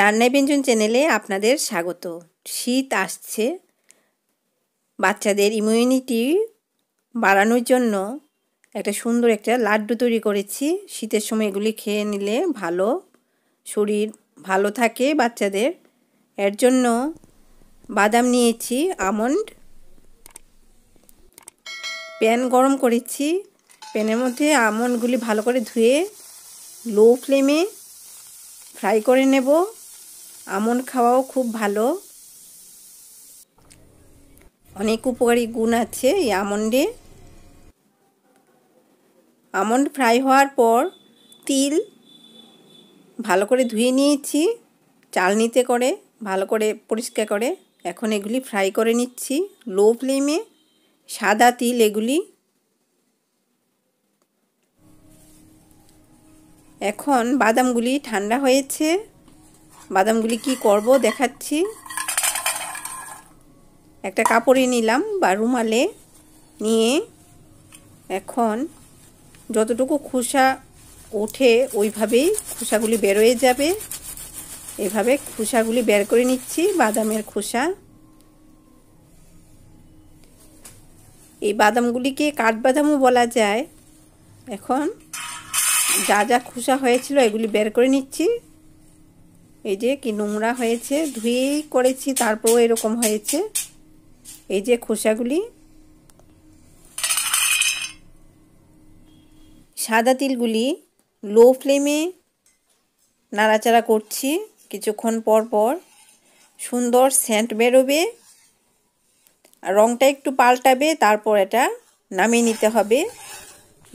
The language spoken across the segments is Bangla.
রান্নায় ব্যঞ্জন চ্যানেলে আপনাদের স্বাগত শীত আসছে বাচ্চাদের ইমিউনিটি বাড়ানোর জন্য একটা সুন্দর একটা লাড্ডু তৈরি করেছি শীতের সময় এগুলি খেয়ে নিলে ভালো শরীর ভালো থাকে বাচ্চাদের এর জন্য বাদাম নিয়েছি আমন্ড প্যান গরম করেছি প্যানের মধ্যে আমন্ডগুলি ভালো করে ধুয়ে লো ফ্লেমে ফ্রাই করে নেব আমন খাওয়াও খুব ভালো অনেক উপকারী গুণ আছে এই আমন্ডে আমন্ড ফ্রাই হওয়ার পর তিল ভালো করে ধুয়ে নিয়েছি চালনিতে করে ভালো করে পরিষ্কার করে এখন এগুলি ফ্রাই করে নিচ্ছি লো ফ্লেমে সাদা তিল এগুলি এখন বাদামগুলি ঠান্ডা হয়েছে বাদামগুলি কি করব দেখাচ্ছি একটা কাপড়ে নিলাম বা রুমালে নিয়ে এখন যতটুকু খোসা ওঠে ওইভাবেই খোসাগুলি বেরোয়ে যাবে এভাবে খোসাগুলি বের করে নিচ্ছি বাদামের খোসা এই বাদামগুলিকে কাঠবাদামও বলা যায় এখন যা যা খোসা হয়েছিল এগুলি বের করে নিচ্ছি এই যে কি নোংরা হয়েছে ধুয়েই করেছি তারপরও এরকম হয়েছে এই যে খোসাগুলি সাদা তিলগুলি লো ফ্লেমে নাড়াচাড়া করছি কিছুক্ষণ পর পর সুন্দর স্যান্ট বেরোবে রংটা একটু পাল্টাবে তারপর এটা নামিয়ে নিতে হবে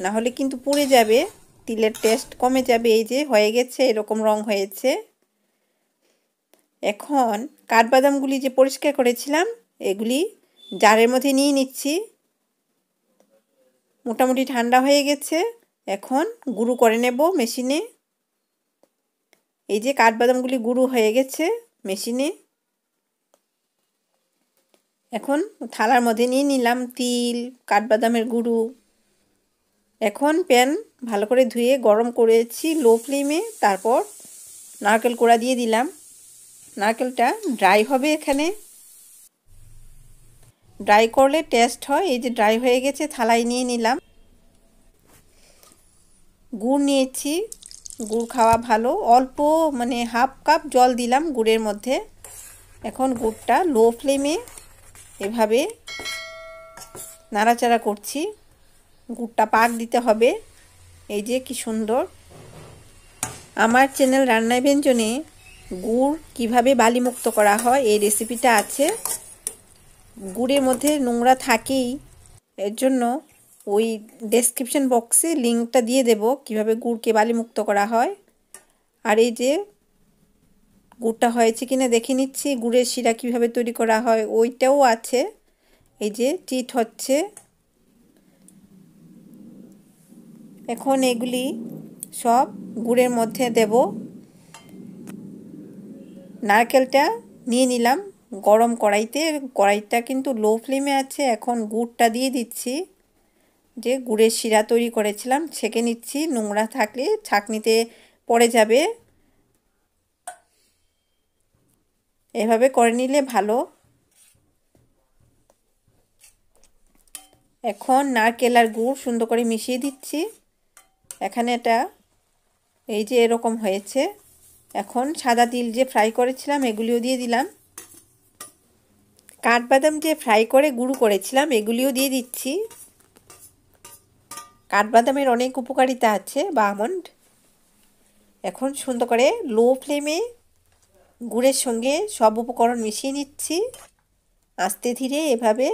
না হলে কিন্তু পুড়ে যাবে তিলের টেস্ট কমে যাবে এই যে হয়ে গেছে এরকম রং হয়েছে এখন কাঠবাদামগুলি যে পরিষ্কার করেছিলাম এগুলি জারের মধ্যে নিয়ে নিচ্ছি মোটামুটি ঠান্ডা হয়ে গেছে এখন গুঁড়ো করে নেব মেশিনে এই যে কাঠবাদামগুলি গুঁড়ো হয়ে গেছে মেশিনে এখন থালার মধ্যে নিয়ে নিলাম তিল কাঠবাদামের গুঁড়ো এখন প্যান ভালো করে ধুয়ে গরম করেছি লো ফ্লেমে তারপর নারকেল কোড়া দিয়ে দিলাম নারকেলটা ড্রাই হবে এখানে ড্রাই করলে টেস্ট হয় এই যে ড্রাই হয়ে গেছে থালায় নিয়ে নিলাম গুড় নিয়েছি গুড় খাওয়া ভালো অল্প মানে হাফ কাপ জল দিলাম গুড়ের মধ্যে এখন গুড়টা লো ফ্লেমে এভাবে নাড়াচাড়া করছি গুড়টা পাক দিতে হবে এই যে কি সুন্দর আমার চ্যানেল রান্নায় ব্যঞ্জনে গুড় কিভাবে বালিমুক্ত করা হয় এই রেসিপিটা আছে গুড়ের মধ্যে নোংরা থাকেই এর জন্য ওই ডেসক্রিপশন বক্সে লিঙ্কটা দিয়ে দেব কিভাবে গুড়কে বালিমুক্ত করা হয় আর এই যে গুড়টা হয়েছে কিনা দেখে নিচ্ছি গুড়ের শিরা কিভাবে তৈরি করা হয় ওইটাও আছে এই যে চিট হচ্ছে এখন এগুলি সব গুড়ের মধ্যে দেব নারকেলটা নিয়ে নিলাম গরম কড়াইতে কড়াইটা কিন্তু লো ফ্লেমে আছে এখন গুড়টা দিয়ে দিচ্ছি যে গুড়ের শিরা তৈরি করেছিলাম ছেঁকে নিচ্ছি নোংরা থাকলে ছাঁকনিতে পড়ে যাবে এভাবে করে নিলে ভালো এখন নারকেল আর গুড় সুন্দর করে মিশিয়ে দিচ্ছি এখানে এটা এই যে এরকম হয়েছে এখন সাদা তিল যে ফ্রাই করেছিলাম এগুলিও দিয়ে দিলাম কাঠবাদাম যে ফ্রাই করে গুঁড়ো করেছিলাম এগুলিও দিয়ে দিচ্ছি কাঠবাদামের অনেক উপকারিতা আছে বা আমন্ড এখন সুন্দর করে লো ফ্লেমে গুড়ের সঙ্গে সব উপকরণ মিশিয়ে নিচ্ছি আস্তে ধীরে এভাবে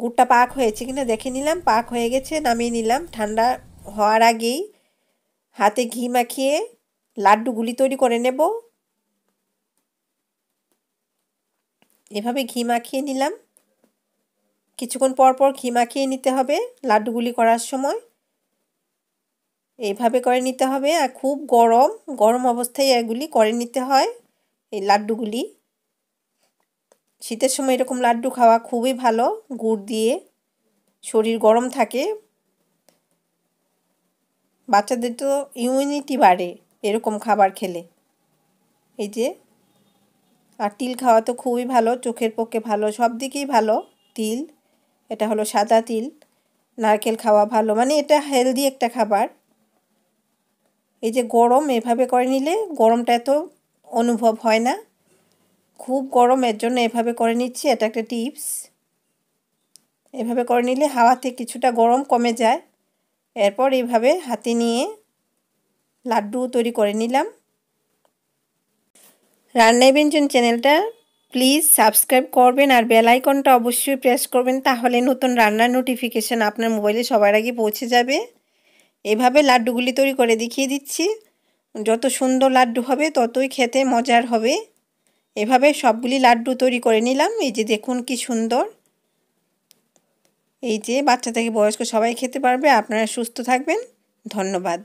গুড়টা পাক হয়েছে কিনা দেখে নিলাম পাক হয়ে গেছে নামিয়ে নিলাম ঠান্ডা হওয়ার আগেই হাতে ঘি মাখিয়ে লাড্ডুগুলি তৈরি করে নেব এভাবে ঘি মাখিয়ে নিলাম কিছুক্ষণ পর পর ঘি মাখিয়ে নিতে হবে লাড্ডুগুলি করার সময় এইভাবে করে নিতে হবে আর খুব গরম গরম অবস্থায় এগুলি করে নিতে হয় এই লাড্ডুগুলি শীতের সময় এরকম লাড্ডু খাওয়া খুবই ভালো গুড় দিয়ে শরীর গরম থাকে বাচ্চাদের তো ইমিউনিটি বাড়ে এরকম খাবার খেলে এই যে আর তিল খাওয়া তো খুবই ভালো চোখের পক্ষে ভালো সব দিকেই ভালো তিল এটা হলো সাদা তিল নারকেল খাওয়া ভালো মানে এটা হেলদি একটা খাবার এই যে গরম এভাবে করে নিলে গরমটা এত অনুভব হয় না খুব গরম এর জন্য এভাবে করে নিচ্ছি এটা একটা টিপস এভাবে করে নিলে হাওয়াতে কিছুটা গরম কমে যায় এরপর এইভাবে হাতে নিয়ে লাড্ডু তৈরি করে নিলাম রান্নায় ব্যঞ্জন চ্যানেলটা প্লিজ সাবস্ক্রাইব করবেন আর বেল আইকনটা অবশ্যই প্রেস করবেন তাহলে নতুন রান্নার নোটিফিকেশান আপনার মোবাইলে সবার আগে পৌঁছে যাবে এভাবে লাড্ডুগুলি তৈরি করে দেখিয়ে দিচ্ছি যত সুন্দর লাড্ডু হবে ততই খেতে মজার হবে এভাবে সবগুলি লাড্ডু তৈরি করে নিলাম এই যে দেখুন কি সুন্দর এই যে বাচ্চা থেকে বয়স্ক সবাই খেতে পারবে আপনারা সুস্থ থাকবেন ধন্যবাদ